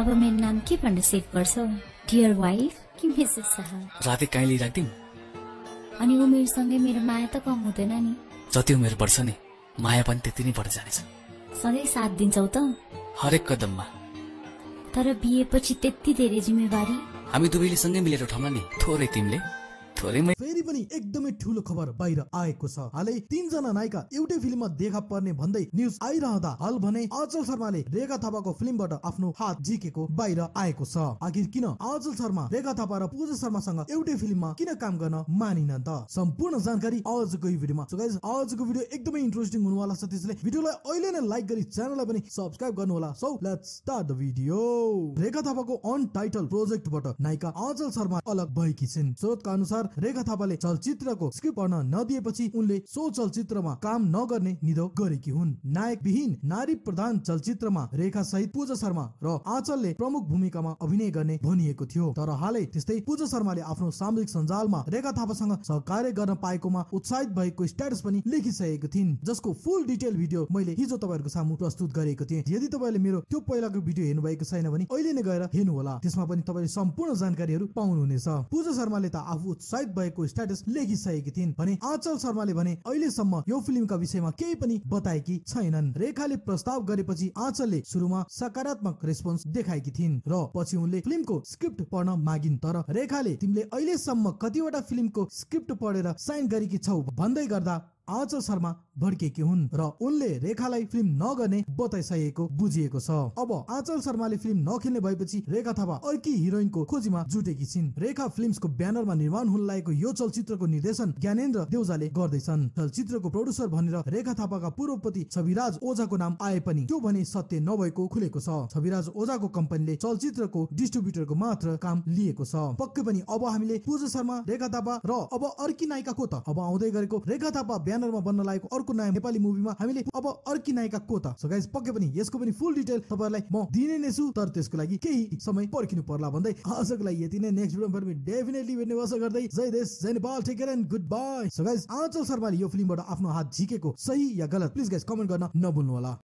अब मेरो नाम के भन्न सेभ गर्छौ डियर वाइफ कि मिसेस शाह राति कहीँ राख्दिम अनि उमेरसँगै मेरो माया त कम हुँदैन नि जति उमेर बढ्छ नि माया पनि त्यति नै बढ्दै जानेछ सधैँ साथ दिन्छौ त हरेक कदममा तर बिहेपछि त्यति धेरै जिम्मेवारी हामी दुवैले सँगै मिलेर उठाउला नि थोरै तिमीले थोरैमै फेरि पनि एकदमै ठुलो खबर बाहिर आएको छ हालै तिनजना नायिका एउटै फिल्ममा देखा पर्ने भन्दै न्युज आइरहँदा हल भने अचल शर्माले रेखा थापाको फिल्मबाट आफ्नो हात झिकेको बाहिर आएको छ आखिर किन अचल शर्मा रेखा थापा र पूजा शर्मासँग एउटै फिल्ममा किन काम गर्न मानिन त सम्पूर्ण जानकारी आजको यो भिडियोमा आजको भिडियो एकदमै इन्ट्रेस्टिङ हुनुवाला छ त्यसले भिडियोलाई अहिले नै लाइक गरी च्यानललाई पनि सब्सक्राइब गर्नुहोला so let's start the video Rekha थापाको अन टाइटल प्रोजेक्टबाट नायिका अचल शर्मा अलग भएकी छिन् स्रोतका अनुसार रेखा थापाले चलचित्रको स्क्रिप्ट पढ्न नदिएपछि उनले सो चलचित्रमा काम नगर्ने निधो गरेकी हुन् नायक विहीन नारी प्रधान चलचित्रमा रेखा सहित पूजा शर्मा र आचलले प्रमुख भूमिकामा अभिनय गर्ने भनिएको थियो तर हालै त्यस्तै पूजा शर्माले आफ्नो सामाजिक सञ्जालमा रेखा थापासँग सहकार्य गर्न पाएकोमा उत्साहित भएको स्ट्याटस पनि लेखिसकेको थिइन् जसको फुल डिटेल भिडियो मैले हिजो तपाईँहरूको सामु प्रस्तुत गरेको थिएँ यदि तपाईँले मेरो त्यो पहिलाको भिडियो हेर्नु भएको छैन भने अहिले नै गएर हेर्नु होला त्यसमा पनि तपाईँले सम्पूर्ण जानकारीहरू पाउनुहुनेछ पूजा शर्माले त आफू उत्साहित गायब भएको स्ट्याटस लेखिसकेकी थिइन् भने आचल शर्माले भने अहिलेसम्म यो फिल्मका विषयमा केही पनि बताएकी छैनन् रेखाले प्रस्ताव गरेपछि आचलले सुरुमा सकारात्मक रेस्पोन्स देखाएकी थिइन् र पछि उनले फिल्मको स्क्रिप्ट पढ्न मागिन् तर रेखाले तिमीले अहिलेसम्म कतिवटा फिल्मको स्क्रिप्ट पढेर साइन गरेकी छौ भन्दै गर्दा आज शर्मा भड्केकी हुन् र उनले रेखालाई फिल्म नगर्ने बताइसकेको बुझिएको छ अब आचल शर्माले फिल्म नखेल्ने भएपछि रेखा थापा अर्की हिरोइनको खोजीमा जुटेकी छिन् रेखा फिल्मको ब्यानरमा निर्माण हुन लागेको यो चलचित्रको निर्देशन ज्ञानेन्द्र देउजाले गर्दैछन् चलचित्रको प्रोड्युसर भनेर रेखा थापाका पूर्वपति छविराज ओझाको नाम आए पनि त्यो भने सत्य नभएको खुलेको छ छविराज ओझाको कम्पनीले चलचित्रको डिस्ट्रिब्युटरको मात्र काम लिएको छ पक्कै पनि अब हामीले पूजा शर्मा रेखा थापा र अब अर्की नायिका को त अब आउँदै गरेको रेखा थापा ब्यानरमा बन्न लागेको अर्को नयाँ नेपाली मुभीमा हामीले अब अर्की नायिका को त सो गाइज पक्कै पनि यसको पनि फुल डिटेल तपाईँहरूलाई म दिने नै छु तर त्यसको लागि केही समय पर्खिनु पर्ला भन्दै आजको लागि यति नै नेक्स्ट भिडियोमा पनि डेफिनेटली भेट्ने बस गर्दै जय देश जय Nepal take and good bye so guys Aanchal शर्माले यो फिल्मबाट आफ्नो हात झिकेको सही या गलत प्लिज गाइज कमेन्ट गर्न नभुल्नु होला